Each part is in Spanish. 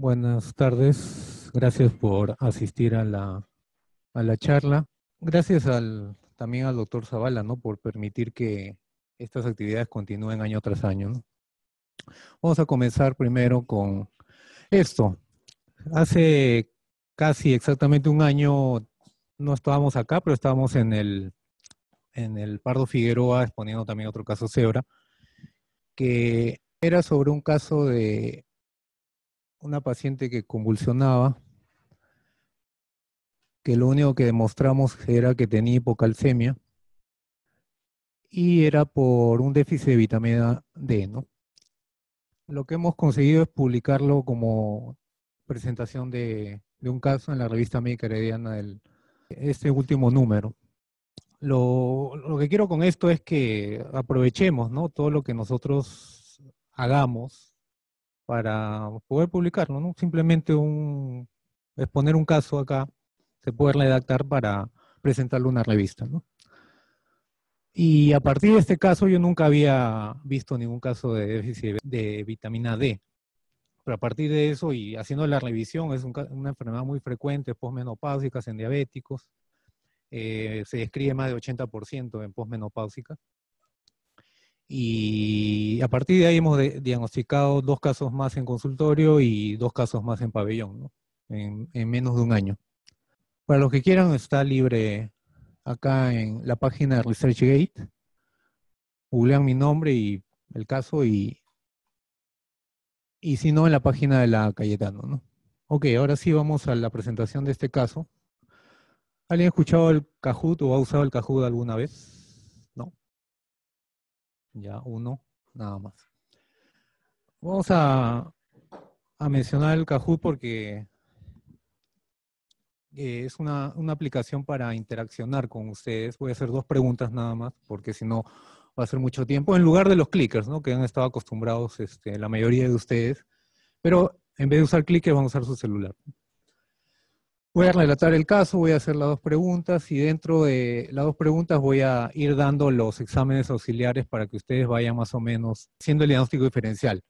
Buenas tardes. Gracias por asistir a la, a la charla. Gracias al, también al doctor Zavala, ¿no? Por permitir que estas actividades continúen año tras año. Vamos a comenzar primero con esto. Hace casi exactamente un año no estábamos acá, pero estábamos en el, en el Pardo Figueroa exponiendo también otro caso Cebra, que era sobre un caso de una paciente que convulsionaba, que lo único que demostramos era que tenía hipocalcemia y era por un déficit de vitamina D, ¿no? Lo que hemos conseguido es publicarlo como presentación de, un caso en la revista médica herediana del este último número. Lo, lo que quiero con esto es que aprovechemos ¿no? todo lo que nosotros hagamos para poder publicarlo, ¿no? Simplemente un, exponer un caso acá, se puede redactar para presentarlo a una revista, ¿no? Y a partir de este caso yo nunca había visto ningún caso de déficit de vitamina D. Pero a partir de eso y haciendo la revisión, es una enfermedad muy frecuente, posmenopáusicas en diabéticos, eh, se describe más de 80% en posmenopáusica, y a partir de ahí hemos diagnosticado dos casos más en consultorio y dos casos más en pabellón, ¿no? en, menos de un año. Para los que quieran, está libre acá en la página de ResearchGate. Googlean mi nombre y el caso y, y si no, en la página de la Cayetano. ¿no? Ok, ahora sí vamos a la presentación de este caso. ¿Alguien ha escuchado el Kahoot o ha usado el Kahoot alguna vez? ya uno, nada más. Vamos a, mencionar el Kahoot porque eh, es una, aplicación para interaccionar con ustedes. Voy a hacer dos preguntas nada más, porque si no va a ser mucho tiempo, en lugar de los clickers, ¿no? Que han estado acostumbrados este, la mayoría de ustedes. Pero en vez de usar clickers, van a usar su celular. Voy a relatar el caso, voy a hacer las dos preguntas y dentro de las dos preguntas voy a ir dando los exámenes auxiliares para que ustedes vayan más o menos haciendo el diagnóstico diferencial.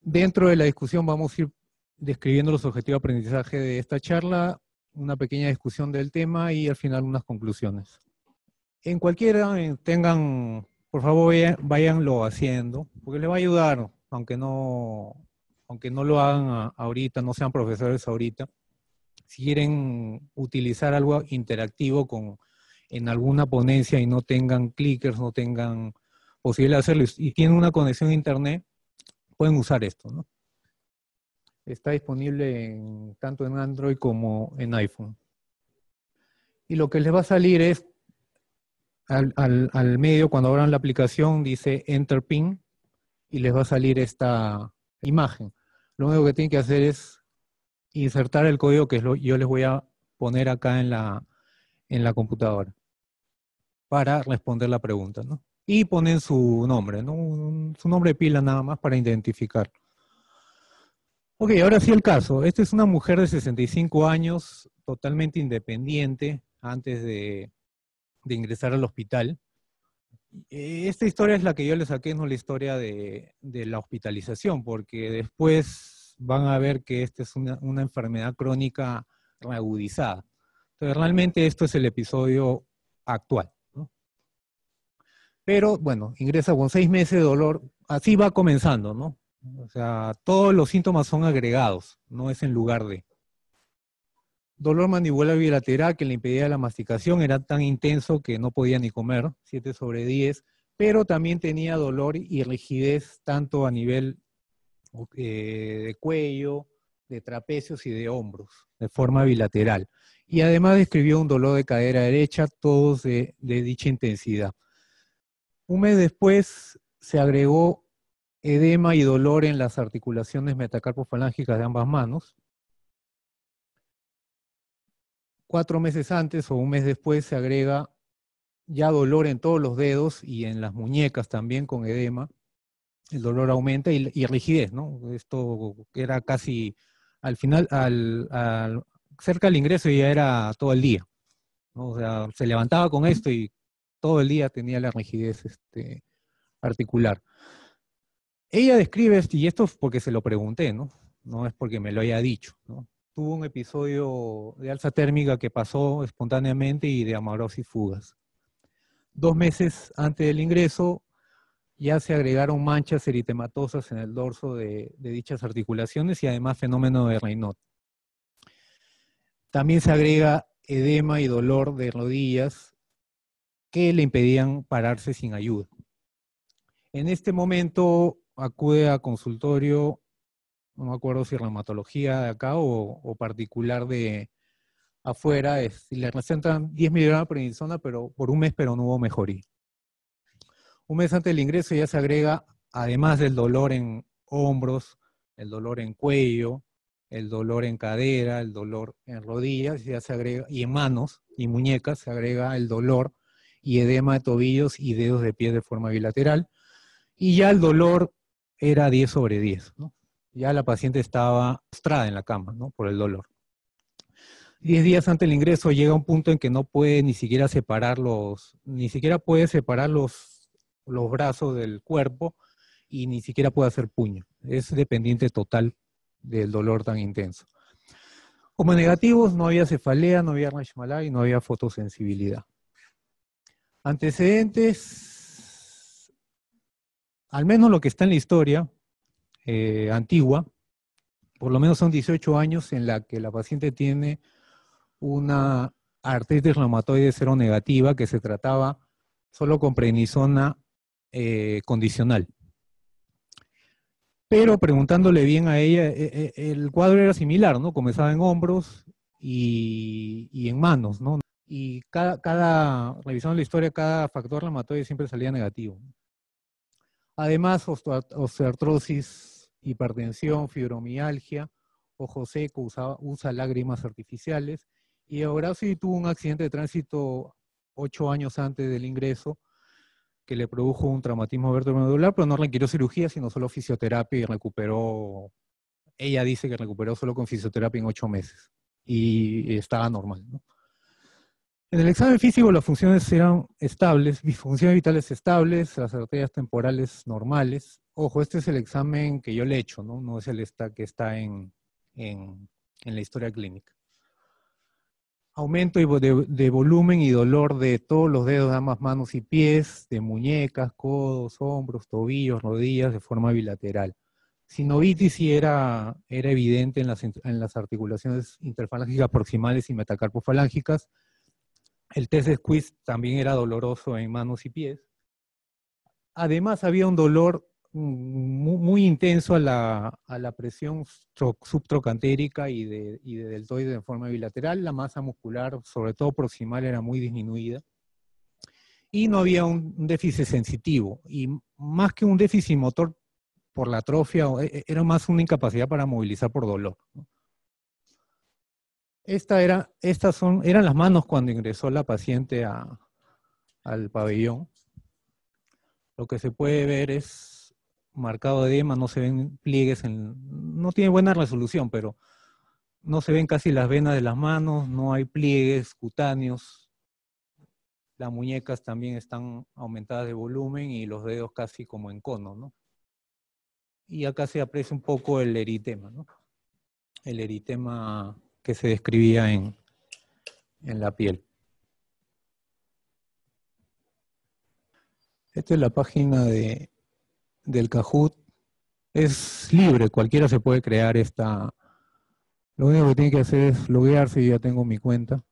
Dentro de la discusión vamos a ir describiendo los objetivos de aprendizaje de esta charla, una pequeña discusión del tema y al final unas conclusiones. En cualquiera eh, tengan, por favor, váyanlo haciendo, porque les va a ayudar, aunque no, aunque no lo hagan ahorita, no sean profesores ahorita si quieren utilizar algo interactivo en alguna ponencia y no tengan clickers, no tengan posibilidad de hacerlo y tienen una conexión a internet, pueden usar esto, Está disponible tanto en Android como en iPhone. Y lo que les va a salir es, al, al medio, cuando abran la aplicación, dice Enter PIN y les va a salir esta imagen. Lo único que tienen que hacer es insertar el código que yo les voy a poner acá en la, en la computadora para responder la pregunta, ¿no? Y ponen su nombre, Su nombre de pila nada más para identificar. Ok, ahora sí el caso. Esta es una mujer de 65 años, totalmente independiente, antes de, de ingresar al hospital. E, esta historia es la que yo le saqué, no la historia de la hospitalización, porque después van a ver que esta es una, enfermedad crónica agudizada. Entonces, realmente esto es el episodio actual. Pero bueno, ingresa con seis meses de dolor, así va comenzando, ¿no? O sea, todos los síntomas son agregados, no es en lugar de. Dolor mandibular bilateral que le impedía la masticación, era tan intenso que no podía ni comer, 7 sobre 10, pero también tenía dolor y rigidez tanto a nivel eh, de cuello, de trapecios y de hombros, de forma bilateral. Y además describió un dolor de cadera derecha, todos de, de dicha intensidad. Un mes después se agregó edema y dolor en las articulaciones metacarpofalángicas de ambas manos. Cuatro meses antes o un mes después se agrega ya dolor en todos los dedos y en las muñecas también con edema el dolor aumenta y, rigidez, ¿no? Esto era casi al final, al, cerca del ingreso ya era todo el día, O sea, se levantaba con esto y todo el día tenía la rigidez este, articular. Ella describe, esto, y esto es porque se lo pregunté, ¿no? No es porque me lo haya dicho, ¿no? Tuvo un episodio de alza térmica que pasó espontáneamente y de amaurosis fugas. Dos meses antes del ingreso, ya se agregaron manchas eritematosas en el dorso de, dichas articulaciones y además fenómeno de Raynaud. También se agrega edema y dolor de rodillas que le impedían pararse sin ayuda. En este momento acude a consultorio, no me acuerdo si reumatología de acá o, particular de afuera, es, le recetan 10 miligramos de prednisona pero por un mes, pero no hubo mejoría. Un mes antes del ingreso ya se agrega, además del dolor en hombros, el dolor en cuello, el dolor en cadera, el dolor en rodillas, ya se agrega, y en manos y muñecas se agrega el dolor y edema de tobillos y dedos de pie de forma bilateral. Y ya el dolor era 10 sobre 10, Ya la paciente estaba postrada en la cama, Por el dolor. Diez días antes del ingreso llega un punto en que no puede ni siquiera separar los, ni siquiera puede separar los los brazos del cuerpo y ni siquiera puede hacer puño. Es dependiente total del dolor tan intenso. Como negativos, no había cefalea, no había rashmala y no había fotosensibilidad. Antecedentes, al menos lo que está en la historia eh, antigua, por lo menos son 18 años en la que la paciente tiene una artritis reumatoide cero negativa que se trataba solo con prednisona eh, condicional. Pero preguntándole bien a ella, e, e, el cuadro era similar, ¿no? Comenzaba en hombros y, y en manos, ¿no? Y cada, cada, revisando la historia, cada factor reumatoide siempre salía negativo. Además, osteoartrosis, hipertensión, fibromialgia, ojo seco, usa, usa lágrimas artificiales. Y ahora sí tuvo un accidente de tránsito ocho años antes del ingreso que le produjo un traumatismo vertebromedular, pero no requirió cirugía, sino solo fisioterapia y recuperó, ella dice que recuperó solo con fisioterapia en ocho meses y estaba normal. En el examen físico las funciones eran estables, funciones vitales estables, las arterias temporales normales. Ojo, este es el examen que yo le he hecho, no, es el que está en la historia clínica. Aumento de, volumen y dolor de todos los dedos, ambas manos y pies, de muñecas, codos, hombros, tobillos, rodillas, de forma bilateral. Sinovitis era, era evidente en las, articulaciones interfalángicas proximales y metacarpofalángicas. El test squeeze también era doloroso en manos y pies. Además, había un dolor muy, intenso a la, a la presión subtrocantérica y de, y de deltoide en forma bilateral. La masa muscular, sobre todo proximal, era muy disminuida. Y no había un, déficit sensitivo. Y más que un déficit motor por la atrofia, e, e, era más una incapacidad para movilizar por dolor. Esta era, estas son, eran las manos cuando ingresó la paciente a, al pabellón. Lo que se puede ver es marcado de edema, no se ven pliegues, no tiene buena resolución, pero no se ven casi las venas de las manos, no hay pliegues cutáneos, las muñecas también están aumentadas de volumen y los dedos casi como en cono, ¿no? Y acá se aprecia un poco el eritema, ¿no? El eritema que se describía en, en la piel. Esta es la página de del Kahoot es libre, cualquiera se puede crear esta... Lo único que tiene que hacer es loguearse, si ya tengo mi cuenta.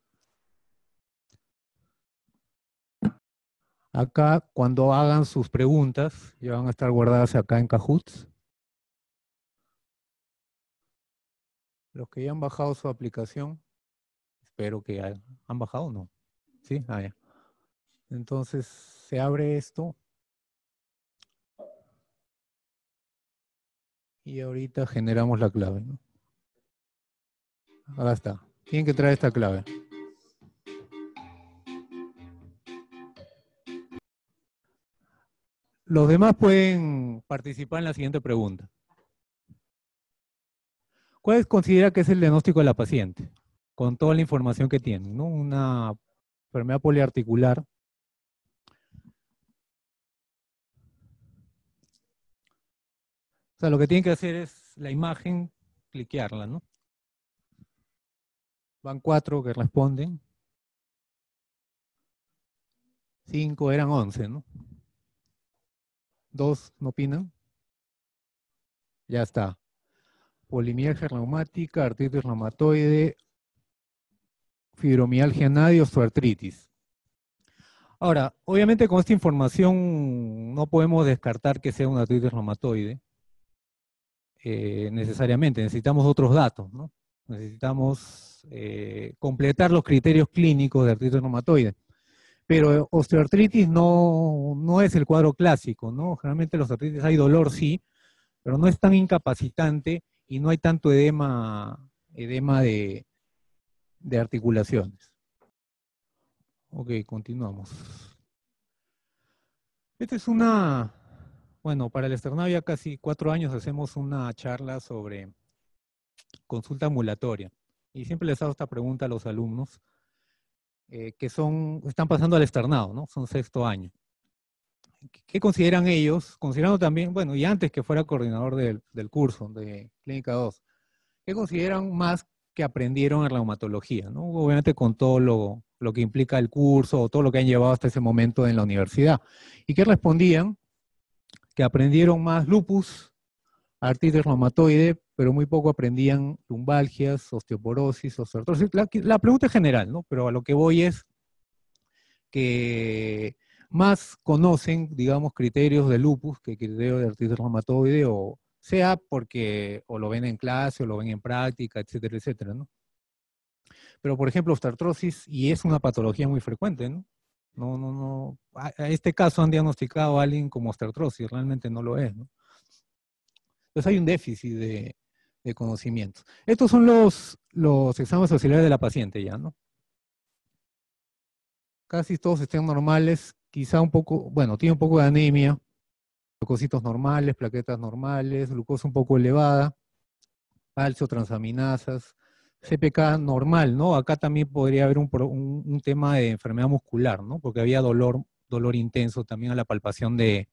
Acá, cuando hagan sus preguntas, ya van a estar guardadas acá en Kahoot. Los que ya han bajado su aplicación, espero que ¿Han bajado no? Sí, ah, Entonces, se abre esto. y ahorita generamos la clave. ¿no? Ahora está. Tienen que traer esta clave. Los demás pueden participar en la siguiente pregunta. ¿Cuál considera que es el diagnóstico de la paciente? Con toda la información que tiene, Una enfermedad poliarticular O sea, lo que tienen que hacer es la imagen, cliquearla, ¿no? Van cuatro que responden. Cinco eran once, ¿no? Dos no opinan. Ya está. Polimialgia reumática, artritis reumatoide, fibromialgia o artritis. Ahora, obviamente con esta información no podemos descartar que sea una artritis reumatoide. Eh, necesariamente, necesitamos otros datos, ¿no? necesitamos eh, completar los criterios clínicos de artritis reumatoide. Pero osteoartritis no, es el cuadro clásico, ¿no? Generalmente los artritis hay dolor, sí, pero no es tan incapacitante y no hay tanto edema, edema de, de articulaciones. Ok, continuamos. Esta es una bueno, para el externado ya casi cuatro años hacemos una charla sobre consulta ambulatoria. Y siempre les hago esta pregunta a los alumnos eh, que son, están pasando al externado, ¿no? Son sexto año. ¿Qué consideran ellos? Considerando también, bueno, y antes que fuera coordinador del, del curso de Clínica 2, ¿qué consideran más que aprendieron en reumatología? ¿no? Obviamente con todo lo, lo que implica el curso o todo lo que han llevado hasta ese momento en la universidad. ¿Y qué respondían? que aprendieron más lupus, artritis reumatoide, pero muy poco aprendían lumbalgias, osteoporosis, osteoartrosis. La, pregunta es general, ¿no? Pero a lo que voy es que más conocen, digamos, criterios de lupus que criterios de artritis reumatoide, o sea porque o lo ven en clase o lo ven en práctica, etcétera, etcétera, ¿no? Pero, por ejemplo, osteoartrosis, y es una patología muy frecuente, ¿no? No, no, no. A, este caso han diagnosticado a alguien como osteoartrosis, realmente no lo es, Entonces hay un déficit de, de conocimientos. Estos son los, exámenes auxiliares de la paciente ya, ¿no? Casi todos estén normales, quizá un poco, bueno, tiene un poco de anemia, glucositos normales, plaquetas normales, glucosa un poco elevada, calcio, transaminasas, CPK normal, ¿no? Acá también podría haber un, tema de enfermedad muscular, ¿no? Porque había dolor, dolor intenso también a la palpación de,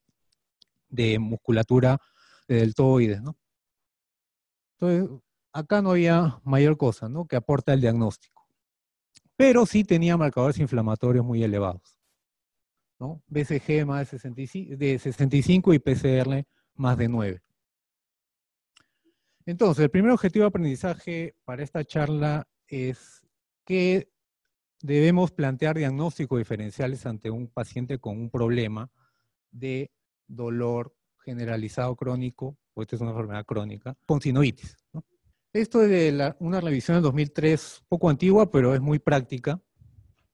musculatura del deltoides, ¿no? Entonces, acá no había mayor cosa, ¿no? Que aporta el diagnóstico. Pero sí tenía marcadores inflamatorios muy elevados, ¿no? BCG más de de 65 y PCR más de 9. Entonces, el primer objetivo de aprendizaje para esta charla es que debemos plantear diagnósticos diferenciales ante un paciente con un problema de dolor generalizado crónico, o esta es una enfermedad crónica, con sinoitis. Esto es de una revisión del 2003, poco antigua, pero es muy práctica.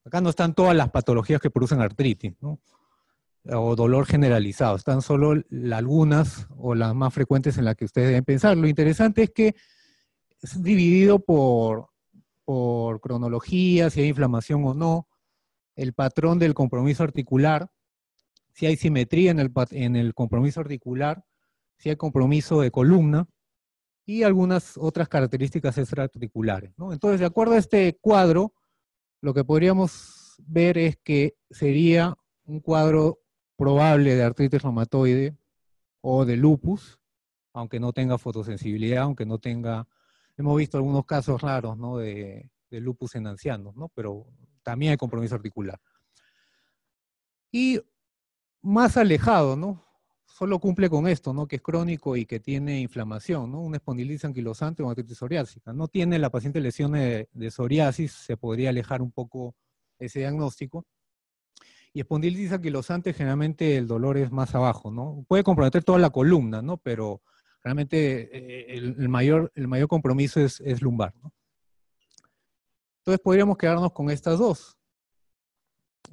Acá no están todas las patologías que producen artritis, ¿no? o dolor generalizado. Están solo algunas o las más frecuentes en las que ustedes deben pensar. Lo interesante es que es dividido por, por cronología, si hay inflamación o no, el patrón del compromiso articular, si hay simetría en el, compromiso articular, si hay compromiso de columna y algunas otras características extraarticulares. Entonces, de acuerdo a este cuadro, lo que podríamos ver es que sería un cuadro probable de artritis reumatoide o de lupus, aunque no tenga fotosensibilidad, aunque no tenga... Hemos visto algunos casos raros de, lupus en ancianos, ¿no? pero también hay compromiso articular. Y más alejado, ¿no? Solo cumple con esto, ¿no? Que es crónico y que tiene inflamación, ¿no? Una espondilitis anquilosante o artritis psoriásica. No tiene la paciente lesiones de, psoriasis, se podría alejar un poco ese diagnóstico, y los antes generalmente el dolor es más abajo, ¿no? Puede comprometer toda la columna, ¿no? Pero realmente eh, el, mayor, el mayor compromiso es, lumbar, ¿no? Entonces podríamos quedarnos con estas dos.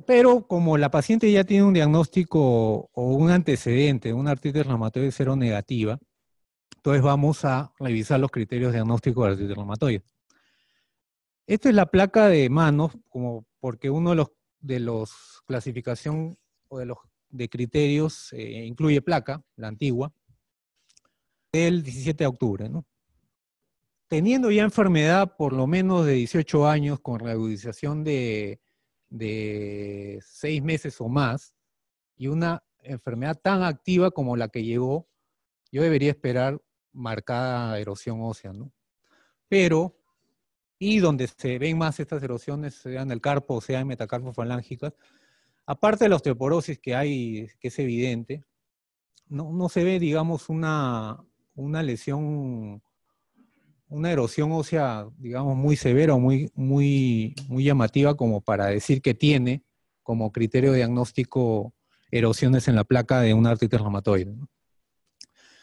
Pero como la paciente ya tiene un diagnóstico o un antecedente, una artritis reumatoide cero negativa, entonces vamos a revisar los criterios diagnósticos de artritis reumatoide. Esta es la placa de manos, como porque uno de los de los clasificación o de los de criterios eh, incluye placa, la antigua, del 17 de octubre, Teniendo ya enfermedad por lo menos de 18 años con reagudización de, de 6 meses o más y una enfermedad tan activa como la que llegó, yo debería esperar marcada erosión ósea, ¿no? Pero y donde se ven más estas erosiones, sea en el carpo o sea en metacarpofalángicas, aparte de la osteoporosis que hay, que es evidente, no, no se ve, digamos, una, una lesión, una erosión ósea, digamos, muy severa o muy, muy, muy llamativa como para decir que tiene como criterio diagnóstico erosiones en la placa de un artritis reumatoide.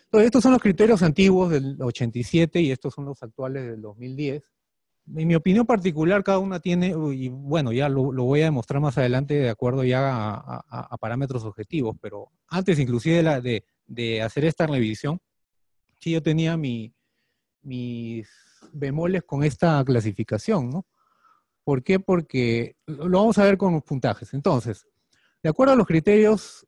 Entonces, estos son los criterios antiguos del 87 y estos son los actuales del 2010 en mi opinión particular, cada una tiene, y bueno, ya lo, voy a demostrar más adelante de acuerdo ya a, parámetros objetivos, pero antes inclusive de, la, de, de, hacer esta revisión, sí yo tenía mis bemoles con esta clasificación, ¿no? ¿Por qué? Porque lo vamos a ver con los puntajes. Entonces, de acuerdo a los criterios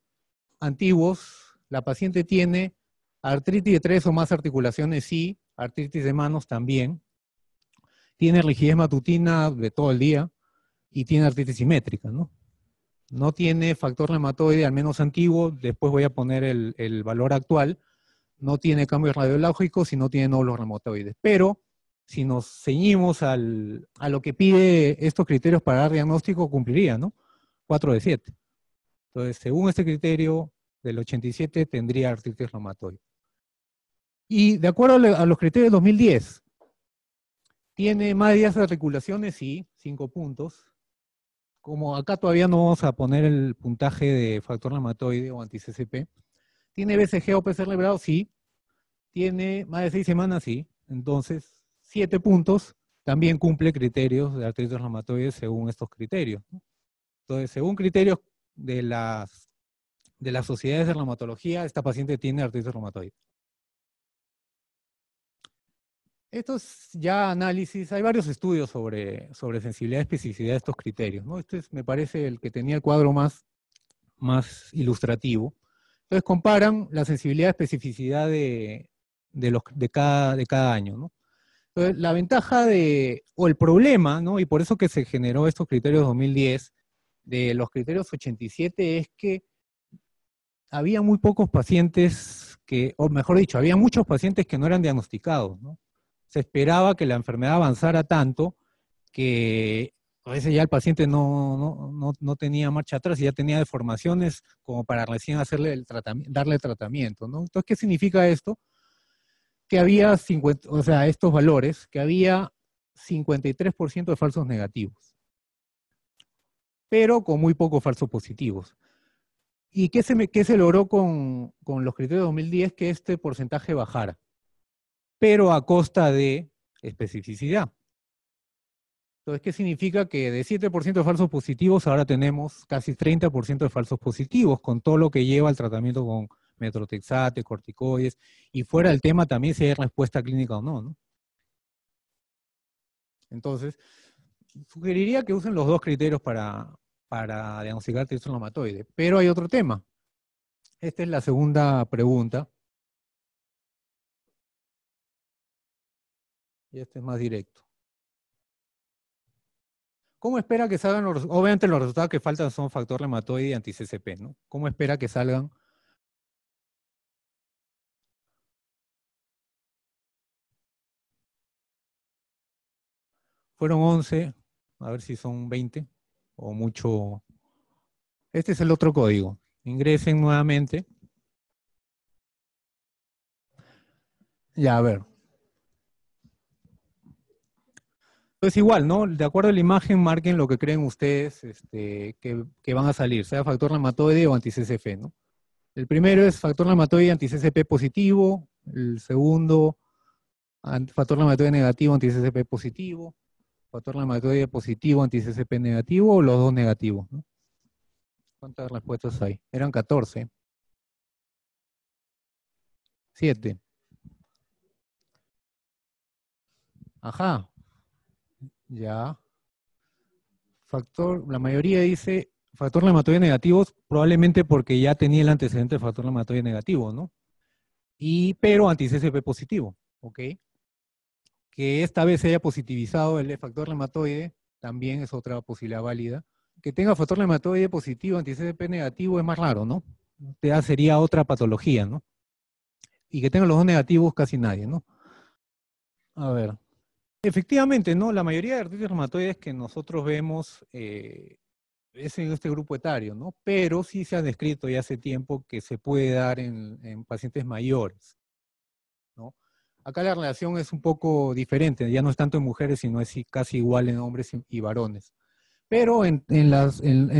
antiguos, la paciente tiene artritis de tres o más articulaciones, sí, artritis de manos también, tiene rigidez matutina de todo el día y tiene artritis simétrica, ¿no? No tiene factor reumatoide, al menos antiguo, después voy a poner el, valor actual, no tiene cambios radiológicos y no tiene nódulos reumatoides. Pero si nos ceñimos a lo que pide estos criterios para dar diagnóstico, cumpliría, ¿no? 4 de 7. Entonces, según este criterio del 87, tendría artritis reumatoide. Y de acuerdo a los criterios 2010, tiene más de 10 articulaciones, sí, 5 puntos. Como acá todavía no vamos a poner el puntaje de factor reumatoide o anti-CCP. ¿Tiene BCG o PCR librado? Sí. ¿Tiene más de 6 semanas? Sí. Entonces, 7 puntos también cumple criterios de artritis reumatoide según estos criterios. Entonces, según criterios de las, de las sociedades de reumatología, esta paciente tiene artritis reumatoide. Esto es ya análisis, hay varios estudios sobre, sobre sensibilidad y especificidad de estos criterios. ¿no? Este me parece el que tenía el cuadro más, más ilustrativo. Entonces comparan la sensibilidad y especificidad de, los, de, cada, de cada año. ¿no? Entonces, la ventaja de, o el problema, ¿no? y por eso que se generó estos criterios 2010, de los criterios 87, es que había muy pocos pacientes que, o mejor dicho, había muchos pacientes que no eran diagnosticados. ¿no? se esperaba que la enfermedad avanzara tanto que a veces ya el paciente no, tenía marcha atrás y ya tenía deformaciones como para recién hacerle el tratamiento, darle tratamiento, ¿no? Entonces, ¿qué significa esto? Que había 50, o sea, estos valores, que había 53% de falsos negativos, pero con muy pocos falsos positivos. ¿Y qué se, qué se logró con, con los criterios de 2010? Que este porcentaje bajara pero a costa de especificidad. Entonces, ¿qué significa que de 7% de falsos positivos ahora tenemos casi 30% de falsos positivos con todo lo que lleva al tratamiento con metrotexate, corticoides y fuera del tema también si hay respuesta clínica o no, Entonces, sugeriría que usen los dos criterios para, diagnosticar tristón pero hay otro tema. Esta es la segunda pregunta y este es más directo. ¿Cómo espera que salgan los resultados? Obviamente los resultados que faltan son factor reumatoide y anti-CCP, ¿no? ¿Cómo espera que salgan? Fueron 11, a ver si son 20 o mucho. Este es el otro código. Ingresen nuevamente. Ya, a ver. es pues igual, ¿no? De acuerdo a la imagen, marquen lo que creen ustedes este, que, van a salir, sea factor lamatoide o anti ¿no? El primero es factor lamatoide anti-CCP positivo, el segundo, factor lamatoide negativo anti-CCP positivo, factor lamatoide positivo anti-CCP negativo o los dos negativos, ¿no? ¿Cuántas respuestas hay? Eran 14. 7. Ajá, ya. Factor, la mayoría dice factor hematoide negativo, probablemente porque ya tenía el antecedente de factor hematoide negativo, ¿no? Y, pero anti-CSP positivo, ¿ok? Que esta vez se haya positivizado el factor hematoide también es otra posibilidad válida. Que tenga factor hematoide positivo, anti-CSP negativo es más raro, ¿no? ya sería otra patología, ¿no? Y que tenga los dos negativos casi nadie, ¿no? A ver. Efectivamente, ¿no? La mayoría de artritis reumatoides que nosotros vemos eh, es en este grupo etario, ¿no? Pero sí se ha descrito ya hace tiempo que se puede dar en, pacientes mayores, Acá la relación es un poco diferente, ya no es tanto en mujeres, sino es casi igual en hombres y varones. Pero en, en,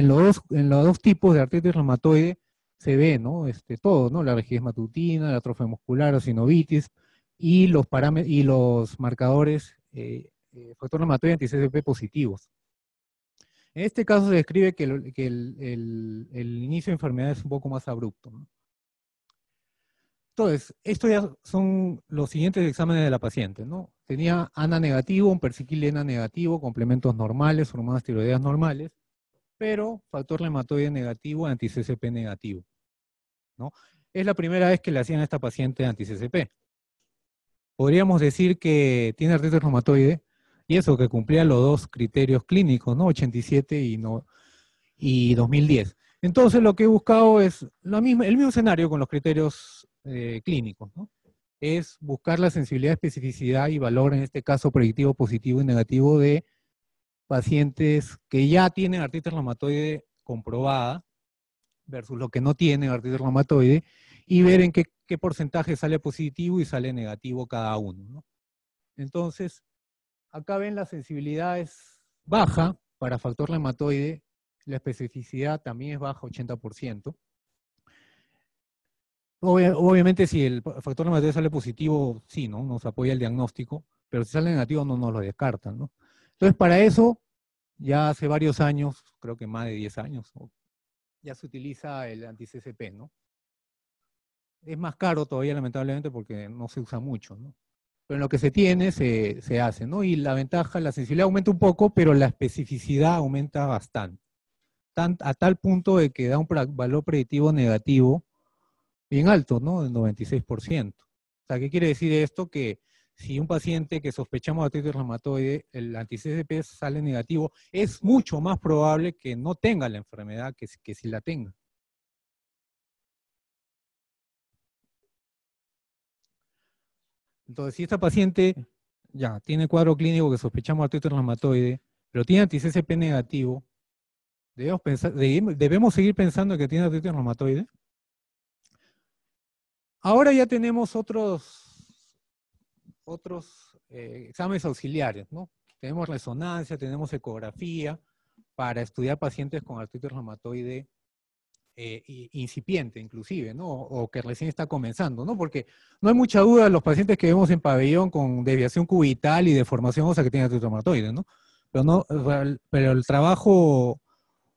los, dos tipos de artritis reumatoide se ve, Este, todo, ¿no? La rigidez matutina, la atrofia muscular, la sinovitis y los, y los marcadores eh, eh, factor normatorio anti ccp positivos. En este caso se describe que, el, inicio de enfermedad es un poco más abrupto. Entonces, estos ya son los siguientes exámenes de la paciente, Tenía ANA negativo, un persiquilena negativo, complementos normales, hormonas tiroideas normales, pero factor hematoide negativo, anti-CCP negativo, Es la primera vez que le hacían a esta paciente anti-CCP podríamos decir que tiene artritis reumatoide, y eso que cumplía los dos criterios clínicos, ¿no? 87 y, no, y 2010. Entonces lo que he buscado es la misma, el mismo escenario con los criterios eh, clínicos, ¿no? es buscar la sensibilidad, especificidad y valor, en este caso predictivo positivo y negativo, de pacientes que ya tienen artritis reumatoide comprobada versus los que no tienen artritis reumatoide y ver en qué qué porcentaje sale positivo y sale negativo cada uno. ¿no? Entonces, acá ven la sensibilidad es baja para factor reumatoide, la especificidad también es baja, 80%. Obviamente, si el factor reumatoide sale positivo, sí, ¿no? Nos apoya el diagnóstico, pero si sale negativo, no nos lo descartan, ¿no? Entonces, para eso, ya hace varios años, creo que más de 10 años, ya se utiliza el anti ¿no? es más caro todavía, lamentablemente, porque no se usa mucho, ¿no? Pero en lo que se tiene, se, hace, ¿no? Y la ventaja, la sensibilidad aumenta un poco, pero la especificidad aumenta bastante. a tal punto de que da un valor predictivo negativo bien alto, ¿no? Del 96%. O sea, ¿qué quiere decir esto? Que si un paciente que sospechamos de artritis reumatoide, el anti-CCP sale negativo, es mucho más probable que no tenga la enfermedad que, que si la tenga. Entonces, si esta paciente ya tiene cuadro clínico que sospechamos artritis reumatoide, pero tiene anti-CCP negativo, debemos, debemos seguir pensando que tiene artritis reumatoide. Ahora ya tenemos otros, otros eh, exámenes auxiliares, ¿no? Tenemos resonancia, tenemos ecografía para estudiar pacientes con artritis reumatoide eh, incipiente inclusive, ¿no? O que recién está comenzando, ¿no? Porque no hay mucha duda de los pacientes que vemos en pabellón con desviación cubital y deformación ósea que tiene trotomatoides, ¿no? Pero, no, pero el trabajo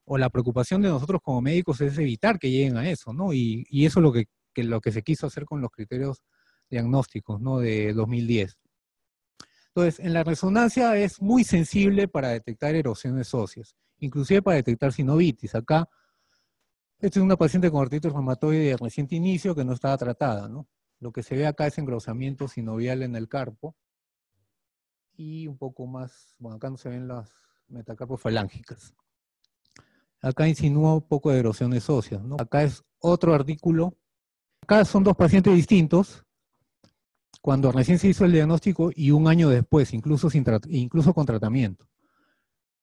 o la preocupación de nosotros como médicos es evitar que lleguen a eso, ¿no? Y, eso es lo que, lo que se quiso hacer con los criterios diagnósticos, ¿no? De 2010. Entonces, en la resonancia es muy sensible para detectar erosiones óseas, inclusive para detectar sinovitis. Acá esta es una paciente con artritis reumatoide de reciente inicio que no estaba tratada, ¿no? Lo que se ve acá es engrosamiento sinovial en el carpo y un poco más, bueno, acá no se ven las metacarpofalángicas. Acá insinúa un poco de erosiones óseas, ¿no? Acá es otro artículo. Acá son dos pacientes distintos. Cuando recién se hizo el diagnóstico y un año después, incluso, incluso con tratamiento.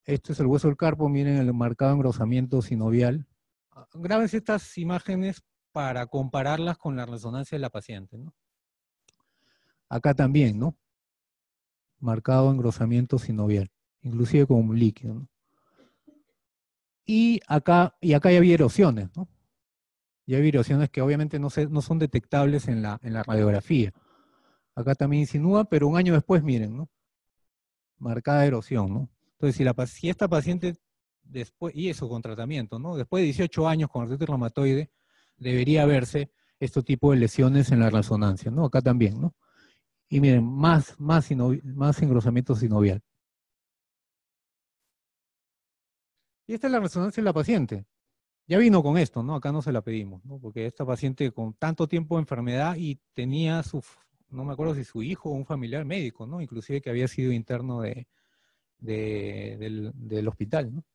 Este es el hueso del carpo, miren el marcado engrosamiento sinovial grábense estas imágenes para compararlas con la resonancia de la paciente. ¿no? Acá también, ¿no? Marcado engrosamiento sinovial, inclusive con un líquido. ¿no? Y acá, y acá ya había erosiones, ¿no? Ya había erosiones que obviamente no, se, no son detectables en la, en la radiografía. Acá también insinúa, pero un año después, miren, ¿no? Marcada erosión, ¿no? Entonces, si esta paciente después, y eso con tratamiento, ¿no? Después de 18 años con artritis reumatoide, debería verse este tipo de lesiones en la resonancia, ¿no? Acá también, ¿no? Y miren, más, más, más engrosamiento sinovial. Y esta es la resonancia de la paciente. Ya vino con esto, ¿no? Acá no se la pedimos, ¿no? Porque esta paciente con tanto tiempo de enfermedad y tenía su, no me acuerdo si su hijo o un familiar médico, ¿no? Inclusive que había sido interno de, del hospital, ¿no?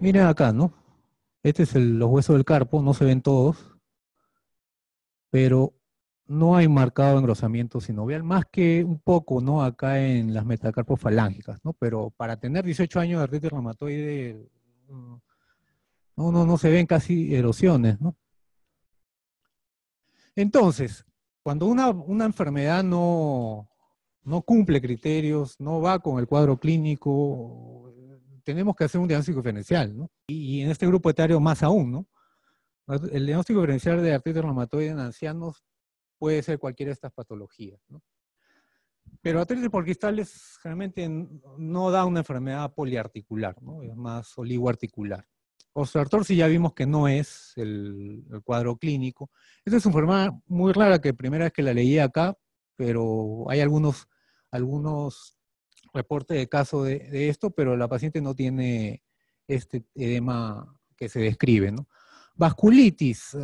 Miren acá, ¿no? Este es el, los huesos del carpo, no se ven todos, pero no hay marcado engrosamiento sinovial, más que un poco, ¿no? Acá en las metacarpofalángicas, ¿no? Pero para tener 18 años de artritis reumatoide, no, no, no se ven casi erosiones, ¿no? Entonces, cuando una, una enfermedad no, no cumple criterios, no va con el cuadro clínico, tenemos que hacer un diagnóstico diferencial, ¿no? Y, en este grupo etario más aún, ¿no? El diagnóstico diferencial de artritis reumatoide en ancianos puede ser cualquiera de estas patologías, ¿no? Pero artritis por cristales generalmente no da una enfermedad poliarticular, ¿no? Es más oligoarticular. Osteoartrosis ya vimos que no es el, el cuadro clínico. Esta es una enfermedad muy rara que primera vez que la leí acá, pero hay algunos, algunos reporte de caso de, esto, pero la paciente no tiene este edema que se describe, ¿no? Vasculitis eh,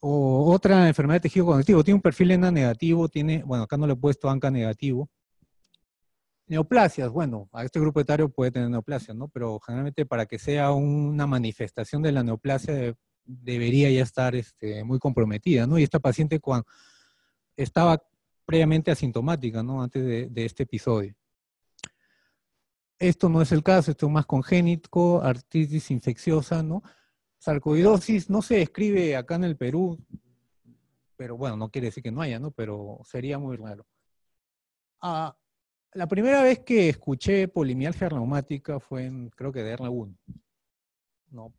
o otra enfermedad de tejido conectivo, tiene un perfil ENA negativo, tiene, bueno, acá no le he puesto ANCA negativo. Neoplasias, bueno, a este grupo etario puede tener neoplasia, ¿no? Pero generalmente para que sea una manifestación de la neoplasia debería ya estar este, muy comprometida, ¿no? Y esta paciente cuando estaba previamente asintomática, ¿no? Antes de, este episodio. Esto no es el caso, esto es más congénito, artritis infecciosa, ¿no? Sarcoidosis no se describe acá en el Perú, pero bueno, no quiere decir que no haya, ¿no? Pero sería muy raro. Ah, la primera vez que escuché polimialgia reumática fue en, creo que de r 1 ¿no?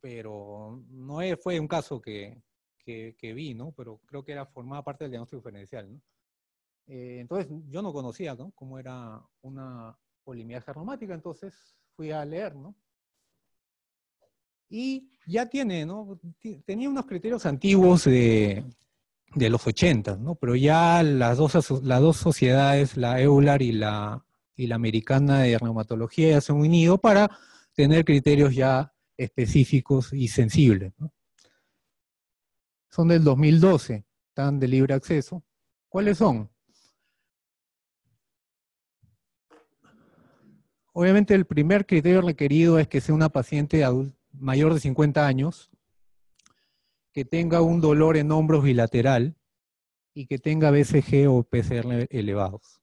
Pero no fue un caso que, que, vi, ¿no? Pero creo que era formada parte del diagnóstico diferencial, ¿no? Eh, entonces, yo no conocía cómo era una polimiaje aromática, entonces fui a leer, ¿no? Y ya tiene, ¿no? Tenía unos criterios antiguos de, los 80, ¿no? Pero ya las dos, las dos sociedades, la EULAR y la, y la Americana de Reumatología, se han unido para tener criterios ya específicos y sensibles. Son del 2012, están de libre acceso. ¿Cuáles son? Obviamente el primer criterio requerido es que sea una paciente mayor de 50 años, que tenga un dolor en hombros bilateral y que tenga BCG o PCR elevados.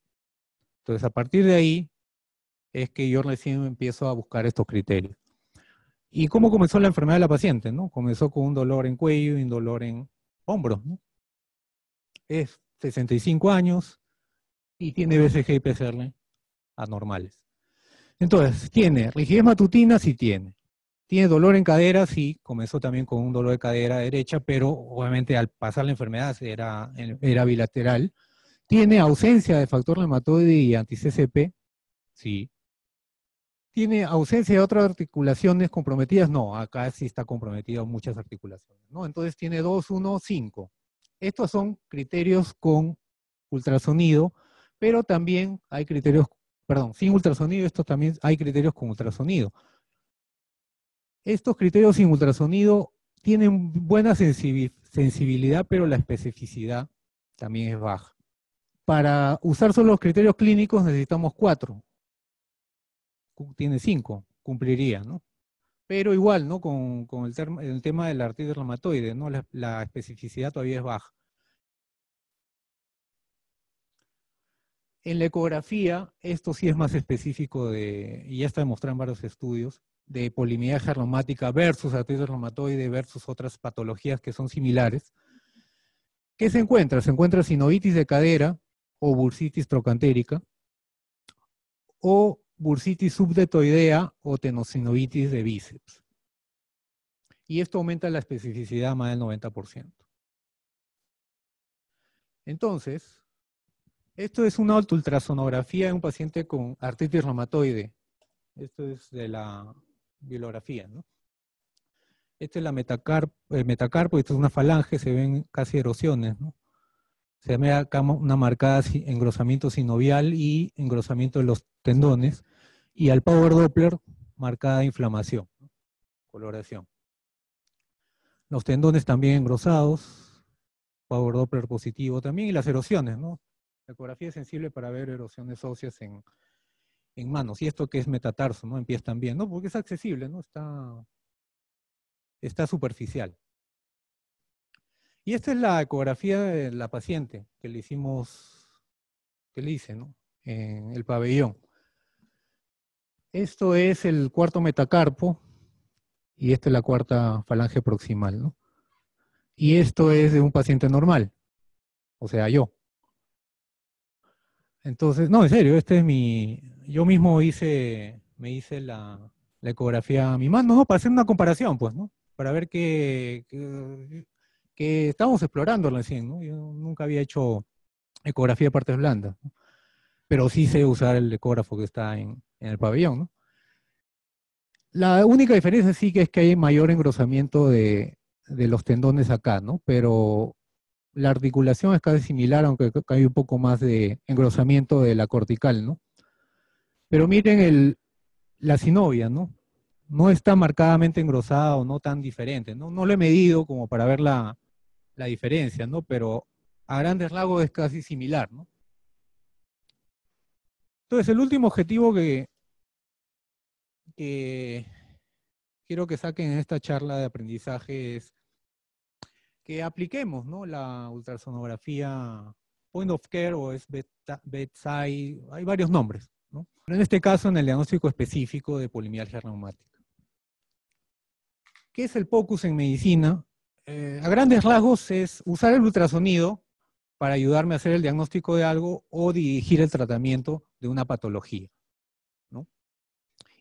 Entonces, a partir de ahí es que yo recién empiezo a buscar estos criterios. ¿Y cómo comenzó la enfermedad de la paciente? ¿no? Comenzó con un dolor en cuello y un dolor en hombros. Es 65 años y tiene BCG y PCR anormales. Entonces, tiene rigidez matutina, sí tiene. Tiene dolor en cadera, sí, comenzó también con un dolor de cadera derecha, pero obviamente al pasar la enfermedad era, bilateral. Tiene ausencia de factor reumatoide y anti sí. Tiene ausencia de otras articulaciones comprometidas, no, acá sí está comprometido muchas articulaciones, ¿no? Entonces tiene 2, 1, 5. Estos son criterios con ultrasonido, pero también hay criterios perdón, sin ultrasonido, esto también hay criterios con ultrasonido. Estos criterios sin ultrasonido tienen buena sensibilidad, pero la especificidad también es baja. Para usar solo los criterios clínicos necesitamos cuatro. Tiene cinco, cumpliría, ¿no? Pero igual, ¿no? Con, el, tema del la artritis reumatoide, ¿no? la especificidad todavía es baja. En la ecografía, esto sí es más específico de, y ya está demostrado en varios estudios, de polimidaje aromática versus artritis reumatoide versus otras patologías que son similares. ¿Qué se encuentra? Se encuentra sinoitis de cadera o bursitis trocantérica o bursitis subdetoidea o tenosinovitis de bíceps. Y esto aumenta la especificidad más del 90%. Entonces, esto es una ultrasonografía de un paciente con artritis reumatoide. Esto es de la biografía, ¿no? Este es la metacarpo, el metacarpo, esto es una falange, se ven casi erosiones, ¿no? Se ve acá una marcada engrosamiento sinovial y engrosamiento de los tendones, y al power doppler, marcada inflamación, coloración. Los tendones también engrosados, power doppler positivo también, y las erosiones, ¿no? La ecografía es sensible para ver erosiones óseas en, manos. Y esto que es metatarso, ¿no? En pies también, ¿no? Porque es accesible, ¿no? Está, está superficial. Y esta es la ecografía de la paciente que le hicimos, que le hice, ¿no? En el pabellón. Esto es el cuarto metacarpo y esta es la cuarta falange proximal, ¿no? Y esto es de un paciente normal, o sea, yo. Entonces, no, en serio, este es mi. Yo mismo hice, me hice la, ecografía a mi mano, ¿no? Para hacer una comparación, pues, ¿no? Para ver qué, que, estamos explorando recién, ¿no? Yo nunca había hecho ecografía de partes blandas, pero sí sé usar el ecógrafo que está en, el pabellón, ¿no? La única diferencia sí que es que hay mayor engrosamiento de los tendones acá, ¿no? Pero la articulación es casi similar, aunque hay un poco más de engrosamiento de la cortical, ¿no? Pero miren la sinovia, ¿no? No está marcadamente engrosada o no tan diferente, ¿no? No lo he medido como para ver la, diferencia, ¿no? Pero a grandes lagos es casi similar, ¿no? Entonces, el último objetivo que, que quiero que saquen en esta charla de aprendizaje es que apliquemos la ultrasonografía point of care o es bedside, hay varios nombres. Pero en este caso, en el diagnóstico específico de polimialgia reumática. ¿Qué es el focus en medicina? Eh, a grandes rasgos es usar el ultrasonido para ayudarme a hacer el diagnóstico de algo o dirigir el tratamiento de una patología.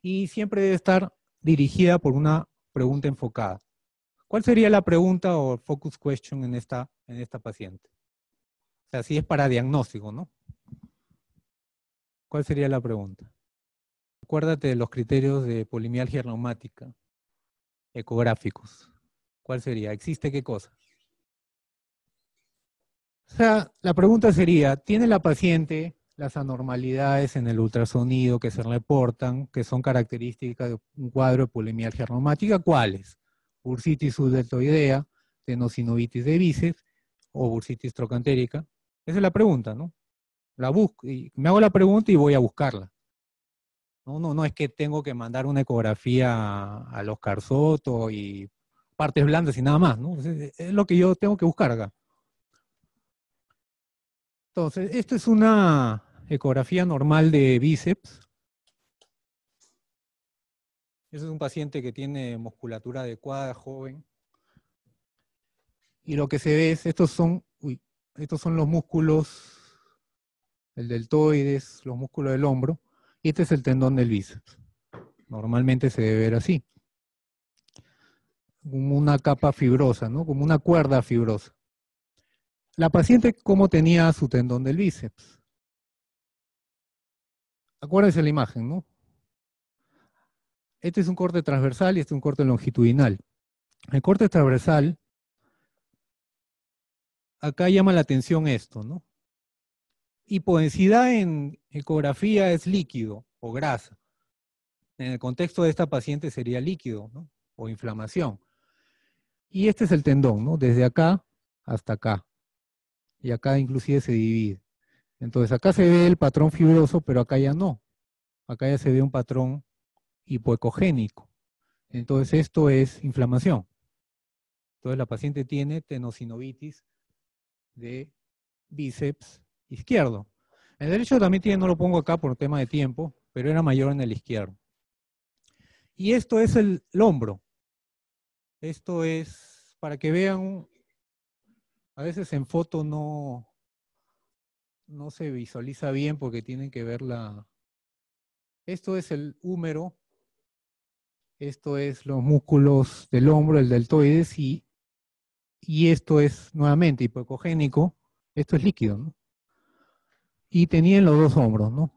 Y siempre debe estar dirigida por una pregunta enfocada. ¿Cuál sería la pregunta o focus question en esta, en esta paciente? O sea, si es para diagnóstico, ¿no? ¿Cuál sería la pregunta? Acuérdate de los criterios de polimialgia reumática, ecográficos. ¿Cuál sería? ¿Existe qué cosa? O sea, la pregunta sería, ¿tiene la paciente las anormalidades en el ultrasonido que se reportan, que son características de un cuadro de polimialgia reumática? ¿Cuáles? bursitis subdeltoidea, tenosinovitis de bíceps o bursitis trocantérica? Esa es la pregunta, ¿no? La busco, y me hago la pregunta y voy a buscarla. No, no, no es que tengo que mandar una ecografía a, los carzotos y partes blandas y nada más, ¿no? Es, lo que yo tengo que buscar acá. Entonces, esta es una ecografía normal de bíceps ese es un paciente que tiene musculatura adecuada, joven. Y lo que se ve es, estos son, estos son los músculos, el deltoides, los músculos del hombro, y este es el tendón del bíceps. Normalmente se debe ver así. Como una capa fibrosa, ¿no? Como una cuerda fibrosa. La paciente, ¿cómo tenía su tendón del bíceps? Acuérdense la imagen, ¿no? Este es un corte transversal y este es un corte longitudinal. El corte transversal, acá llama la atención esto, ¿no? Hipodensidad en ecografía es líquido o grasa. En el contexto de esta paciente sería líquido ¿no? o inflamación. Y este es el tendón, ¿no? Desde acá hasta acá. Y acá inclusive se divide. Entonces acá se ve el patrón fibroso, pero acá ya no. Acá ya se ve un patrón hipoecogénico. Entonces esto es inflamación. Entonces la paciente tiene tenosinovitis de bíceps izquierdo. El derecho también tiene, no lo pongo acá por tema de tiempo, pero era mayor en el izquierdo. Y esto es el, hombro. Esto es, para que vean, a veces en foto no, no se visualiza bien porque tienen que ver la... Esto es el húmero esto es los músculos del hombro, el deltoides, y, y esto es nuevamente hipocogénico esto es líquido, ¿no? Y tenían los dos hombros, ¿no?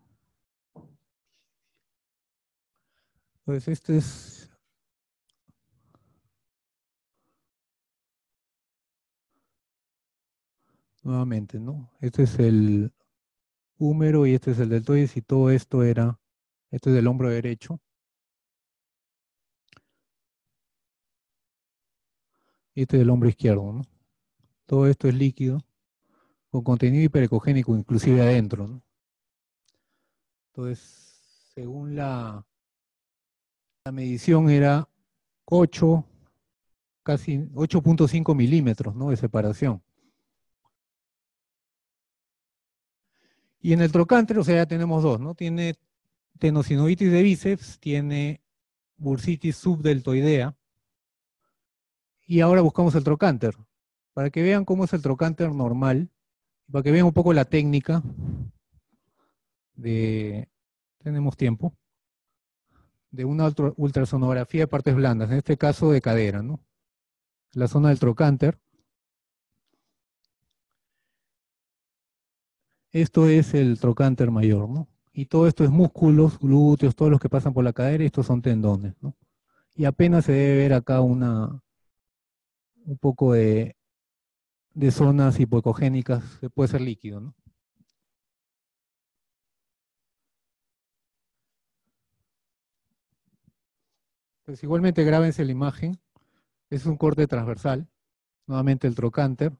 Entonces, pues este es... Nuevamente, ¿no? Este es el húmero y este es el deltoides y todo esto era, esto es el hombro derecho. este es el hombro izquierdo, ¿no? Todo esto es líquido, con contenido hiperecogénico inclusive adentro, ¿no? Entonces, según la, la medición era 8, casi 8.5 milímetros, De separación. Y en el trocántero, o sea, ya tenemos dos, ¿no? Tiene tenosinoitis de bíceps, tiene bursitis subdeltoidea, y ahora buscamos el trocánter, para que vean cómo es el trocánter normal, para que vean un poco la técnica de... Tenemos tiempo de una ultrasonografía de partes blandas, en este caso de cadera, ¿no? La zona del trocánter. Esto es el trocánter mayor, ¿no? Y todo esto es músculos, glúteos, todos los que pasan por la cadera, estos son tendones, ¿no? Y apenas se debe ver acá una, un poco de, zonas hipoecogénicas que puede ser líquido, ¿no? Pues igualmente grábense la imagen. Es un corte transversal. Nuevamente el trocánter.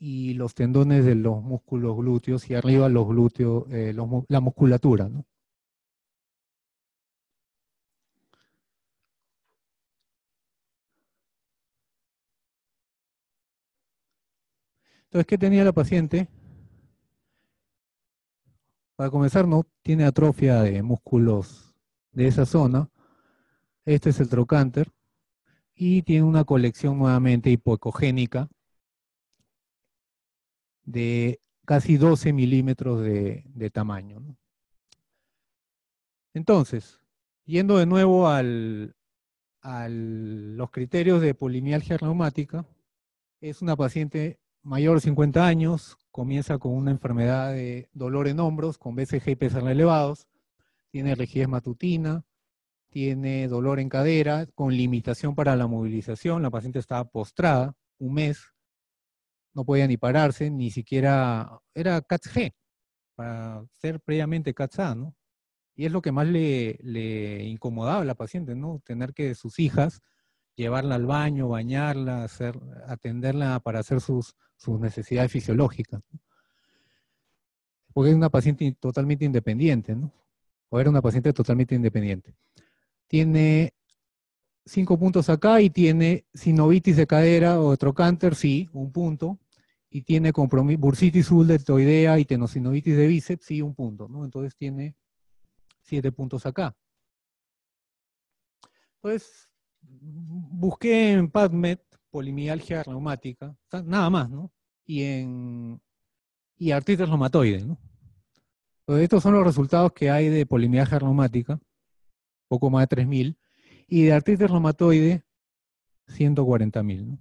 Y los tendones de los músculos glúteos y arriba los glúteos, eh, la musculatura. ¿no? Entonces, ¿qué tenía la paciente? Para comenzar, no tiene atrofia de músculos de esa zona. Este es el trocánter. Y tiene una colección nuevamente hipoecogénica de casi 12 milímetros de, tamaño. Entonces, yendo de nuevo a los criterios de polimialgia reumática, es una paciente mayor de 50 años, comienza con una enfermedad de dolor en hombros, con BCG y pesar elevados, tiene rigidez matutina, tiene dolor en cadera, con limitación para la movilización, la paciente estaba postrada un mes, no podía ni pararse, ni siquiera era CATG, para ser previamente CATSA, ¿no? Y es lo que más le, incomodaba a la paciente, ¿no? Tener que sus hijas llevarla al baño, bañarla, atenderla para hacer sus, sus necesidades fisiológicas. Porque es una paciente totalmente independiente, ¿no? O era una paciente totalmente independiente. Tiene cinco puntos acá y tiene sinovitis de cadera o trocánter, sí, un punto. Y tiene bursitis subdeltoidea y tenosinovitis de bíceps, sí, un punto, ¿no? Entonces tiene siete puntos acá. Entonces, busqué en PubMed polimialgia reumática, nada más, ¿no? Y en y artritis reumatoide, ¿no? Entonces, estos son los resultados que hay de polimialgia reumática, poco más de 3.000, y de artritis reumatoide, 140.000, ¿no?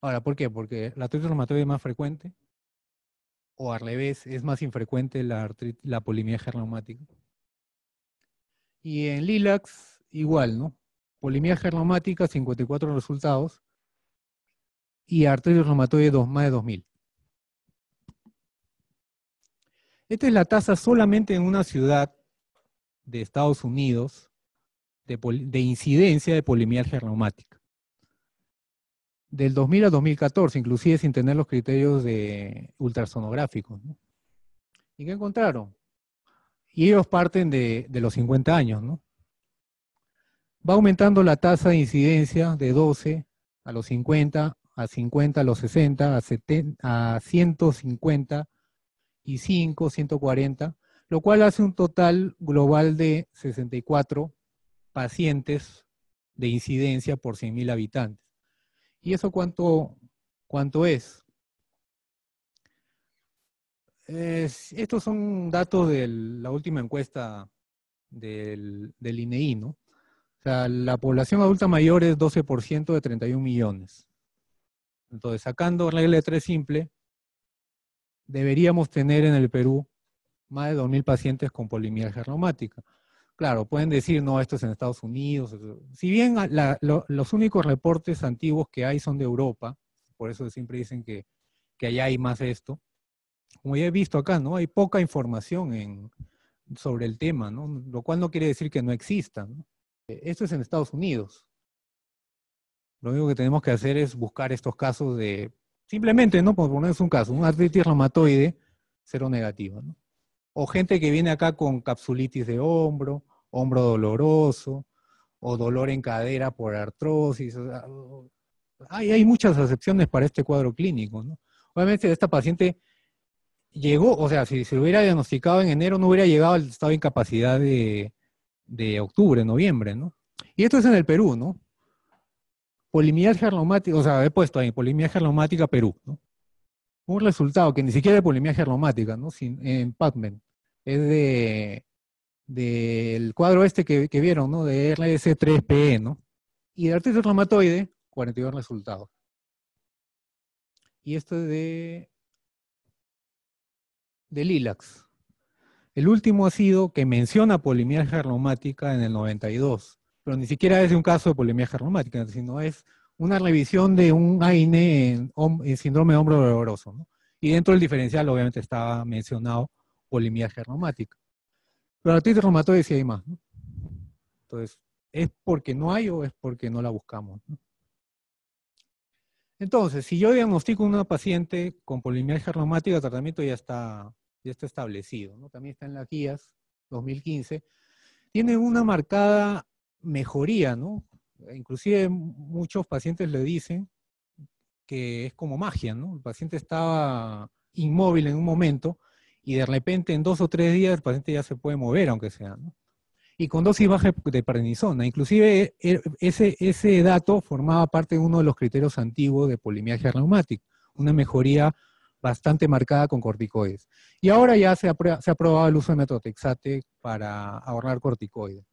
Ahora, ¿por qué? Porque la artritis reumatoide es más frecuente, o al revés, es más infrecuente la, la polimialgia reumática. Y en LILAX, igual, ¿no? Polimialgia reumática, 54 resultados, y artritis reumatoide más de 2000. Esta es la tasa solamente en una ciudad de Estados Unidos de, incidencia de polimialgia reumática. Del 2000 a 2014, inclusive sin tener los criterios de ultrasonográficos. ¿Y qué encontraron? Y ellos parten de, los 50 años, Va aumentando la tasa de incidencia de 12 a los 50 a 50, a los 60, a, 70, a 150 y 5, 140, lo cual hace un total global de 64 pacientes de incidencia por 100.000 habitantes. ¿Y eso cuánto, es? es? Estos son datos de la última encuesta del, del INEI, e ¿no? O sea, la población adulta mayor es 12% de 31 millones. Entonces, sacando regla de simple, deberíamos tener en el Perú más de 2.000 pacientes con polimialgia reumática. Claro, pueden decir, no, esto es en Estados Unidos. Si bien los únicos reportes antiguos que hay son de Europa, por eso siempre dicen que, que allá hay más esto. Como ya he visto acá, ¿no? Hay poca información sobre el tema, ¿no? Lo cual no quiere decir que no exista, ¿no? Esto es en Estados Unidos. Lo único que tenemos que hacer es buscar estos casos de, simplemente, ¿no? Por poner un caso, un artritis reumatoide cero negativa, ¿no? O gente que viene acá con capsulitis de hombro, hombro doloroso, o dolor en cadera por artrosis. hay, muchas excepciones para este cuadro clínico, ¿no? Obviamente esta paciente llegó, o sea, si se hubiera diagnosticado en enero, no hubiera llegado al estado de incapacidad de, de octubre, noviembre, ¿no? Y esto es en el Perú, ¿no? polimia gerlomática, o sea, he puesto ahí polimia gerlomática Perú, ¿no? Un resultado que ni siquiera es polimia gerlomática, ¿no? Sin, en PubMed. Es de del cuadro este que, vieron, ¿no? De RS3PE, ¿no? Y de artritis reumatoide, 42 resultados. Y esto es de, de Lilax. El último ha sido que menciona polimialgia reumática en el 92 pero ni siquiera es un caso de polimia reumática, sino es una revisión de un AIN en, síndrome de hombro doloroso. Y dentro del diferencial, obviamente, estaba mencionado polimia germomática Pero artritis reumatoide sí hay más. Entonces, ¿es porque no hay o es porque no la buscamos? Entonces, si yo diagnostico una paciente con polimia germomática el tratamiento ya está, ya está establecido. También está en las guías 2015. Tiene una marcada mejoría, ¿no? Inclusive muchos pacientes le dicen que es como magia, ¿no? El paciente estaba inmóvil en un momento y de repente en dos o tres días el paciente ya se puede mover, aunque sea, ¿no? Y con dosis bajas de prednisona. Inclusive eh, ese, ese dato formaba parte de uno de los criterios antiguos de polimiagia reumática, una mejoría bastante marcada con corticoides. Y ahora ya se ha, se probado el uso de metrotexate para ahorrar corticoides.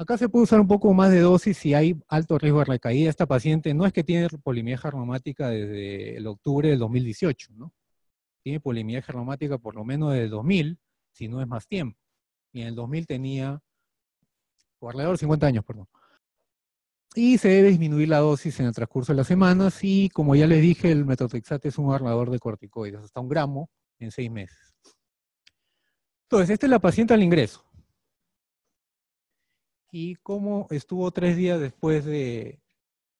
Acá se puede usar un poco más de dosis si hay alto riesgo de recaída. Esta paciente no es que tiene polimiaja reumática desde el octubre del 2018, ¿no? Tiene polimiaja reumática por lo menos desde 2000, si no es más tiempo. Y en el 2000 tenía, o alrededor de 50 años, perdón. Y se debe disminuir la dosis en el transcurso de las semanas y, como ya les dije, el metotrexate es un armador de corticoides, hasta un gramo en seis meses. Entonces, esta es la paciente al ingreso y cómo estuvo tres días después de,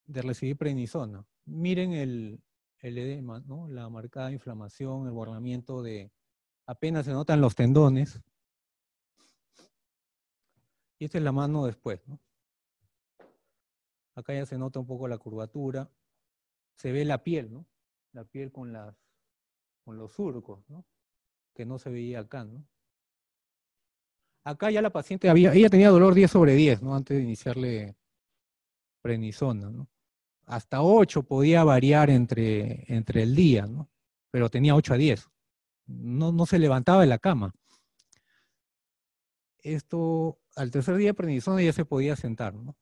de recibir prednisona. Miren el, el edema, ¿no? la marcada inflamación, el borramiento de... Apenas se notan los tendones. Y esta es la mano después. ¿no? Acá ya se nota un poco la curvatura. Se ve la piel, ¿no? La piel con, con los surcos, ¿no? Que no se veía acá, ¿no? Acá ya la paciente había, ella tenía dolor 10 sobre 10, ¿no? Antes de iniciarle prenisona, ¿no? Hasta 8 podía variar entre, entre el día, ¿no? Pero tenía 8 a 10. No, no se levantaba de la cama. Esto, al tercer día de prednisona ya se podía sentar, ¿no?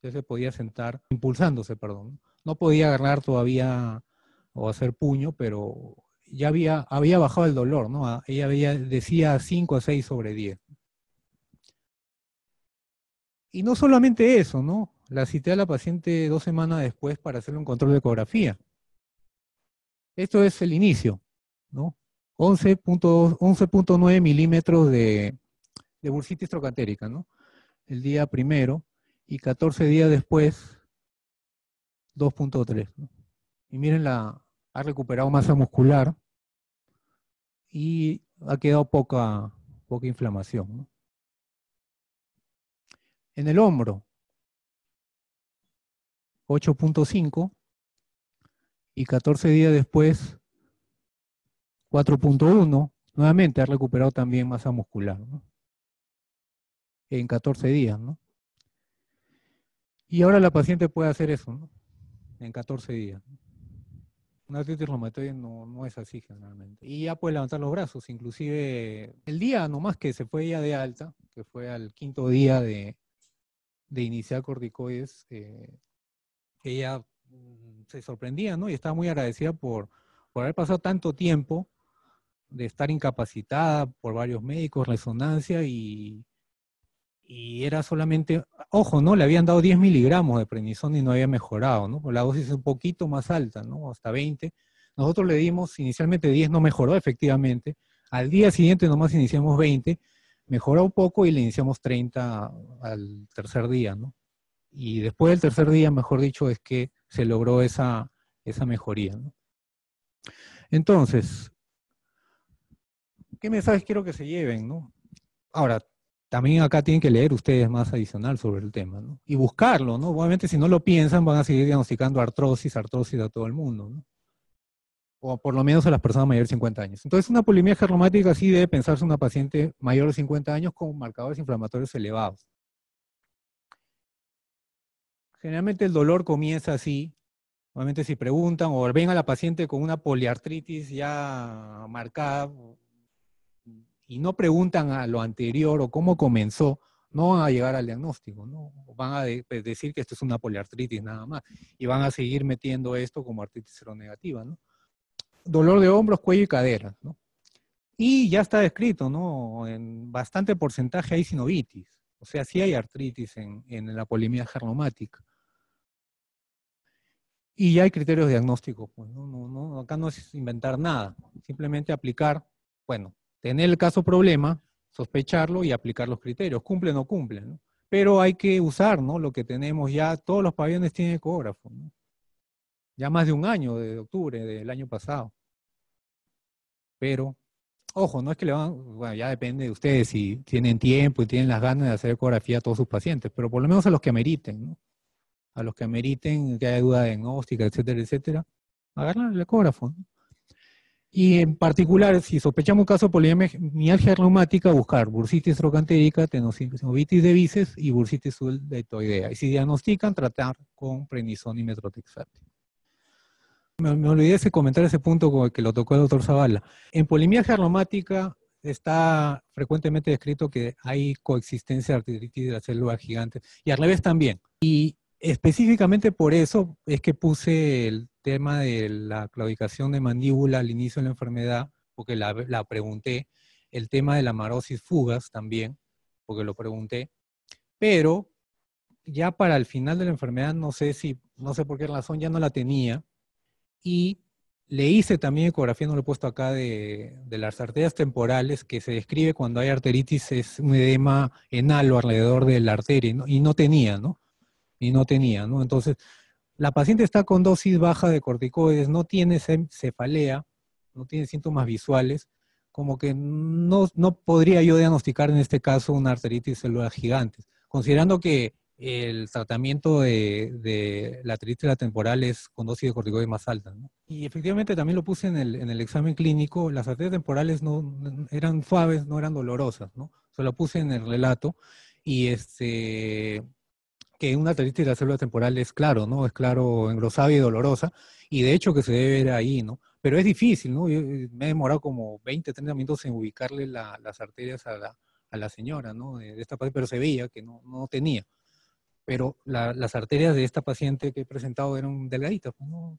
Ya se podía sentar, impulsándose, perdón. No podía agarrar todavía o hacer puño, pero ya había, había bajado el dolor, ¿no? Ella decía 5 a 6 sobre 10. Y no solamente eso, ¿no? La cité a la paciente dos semanas después para hacerle un control de ecografía. Esto es el inicio, ¿no? 11.9 milímetros de, de bursitis trocantérica, ¿no? El día primero y 14 días después, 2.3. Y miren, la, ha recuperado masa muscular y ha quedado poca, poca inflamación. ¿no? en el hombro. 8.5 y 14 días después 4.1, nuevamente ha recuperado también masa muscular en 14 días. ¿no? Y ahora la paciente puede hacer eso ¿no? en 14 días. Una artritis no, no es así generalmente. Y ya puede levantar los brazos, inclusive el día nomás que se fue ya de alta, que fue al quinto día de, de iniciar corticoides, eh, ella mm, se sorprendía, ¿no? Y estaba muy agradecida por, por haber pasado tanto tiempo de estar incapacitada por varios médicos, resonancia y, y era solamente, ojo, ¿no? Le habían dado 10 miligramos de prednisona y no había mejorado, ¿no? Pues la dosis es un poquito más alta, ¿no? Hasta 20. Nosotros le dimos inicialmente 10, no mejoró efectivamente. Al día siguiente nomás iniciamos 20 mejora un poco y le iniciamos 30 al tercer día, ¿no? Y después del tercer día, mejor dicho, es que se logró esa, esa mejoría, ¿no? Entonces, ¿qué mensajes quiero que se lleven, no? Ahora, también acá tienen que leer ustedes más adicional sobre el tema, ¿no? Y buscarlo, ¿no? Obviamente si no lo piensan van a seguir diagnosticando artrosis, artrosis a todo el mundo, ¿no? o por lo menos a las personas mayores de 50 años. Entonces, una polimia geromática sí debe pensarse una paciente mayor de 50 años con marcadores inflamatorios elevados. Generalmente el dolor comienza así. Obviamente si preguntan o ven a la paciente con una poliartritis ya marcada y no preguntan a lo anterior o cómo comenzó, no van a llegar al diagnóstico, ¿no? Van a pues, decir que esto es una poliartritis nada más y van a seguir metiendo esto como artritis seronegativa, ¿no? dolor de hombros, cuello y cadera. ¿no? Y ya está descrito, ¿no? En bastante porcentaje hay sinovitis. O sea, sí hay artritis en, la polimia germomática. Y ya hay criterios diagnósticos. Pues, ¿no? No, no, acá no es inventar nada. Simplemente aplicar, bueno, tener el caso problema, sospecharlo y aplicar los criterios. Cumple o no cumple, ¿no? Pero hay que usar, ¿no? Lo que tenemos ya, todos los pabellones tienen ecógrafo, Ya más de un año, de octubre del año pasado pero ojo, no es que le van, bueno, ya depende de ustedes si tienen tiempo y tienen las ganas de hacer ecografía a todos sus pacientes, pero por lo menos a los que ameriten, ¿no? A los que ameriten, que haya duda diagnóstica, etcétera, etcétera, agarran el ecógrafo. Y en particular, si sospechamos un caso de poliomialgia reumática, buscar bursitis trocantérica, tenosinovitis de bices y bursitis de toidea. Y si diagnostican, tratar con prednisona y metrotexate. Me, olvidé de comentar ese punto que lo tocó el doctor Zavala. En polimia aromática está frecuentemente descrito que hay coexistencia de artritis de las células gigantes y al revés también. Y específicamente por eso es que puse el tema de la claudicación de mandíbula al inicio de la enfermedad, porque la, pregunté, el tema de la marosis fugas también, porque lo pregunté, pero ya para el final de la enfermedad no sé si, no sé por qué razón ya no la tenía, y le hice también ecografía, no lo he puesto acá, de, las arterias temporales, que se describe cuando hay arteritis, es un edema enalo alrededor de la arteria, y no tenía, ¿no? Y no tenía, ¿no? Entonces, la paciente está con dosis baja de corticoides, no tiene cefalea, no tiene síntomas visuales, como que no, no podría yo diagnosticar en este caso una arteritis celular gigante, considerando que el tratamiento de, la artritis temporal es con dosis de corticoides más altas. Y efectivamente también lo puse en el, examen clínico, las arterias temporales no, eran suaves, no eran dolorosas, ¿no? Se lo puse en el relato y este que una artritis de la célula temporal es claro, ¿no? Es claro, engrosada y dolorosa, y de hecho que se debe ver ahí, ¿no? Pero es difícil, ¿no? Eh, me he demorado como 20, 30 minutos en ubicarle las arterias a la, a la señora, ¿no? De, esta parte, pero se veía que no, no tenía pero las arterias de esta paciente que he presentado eran delgaditas, no,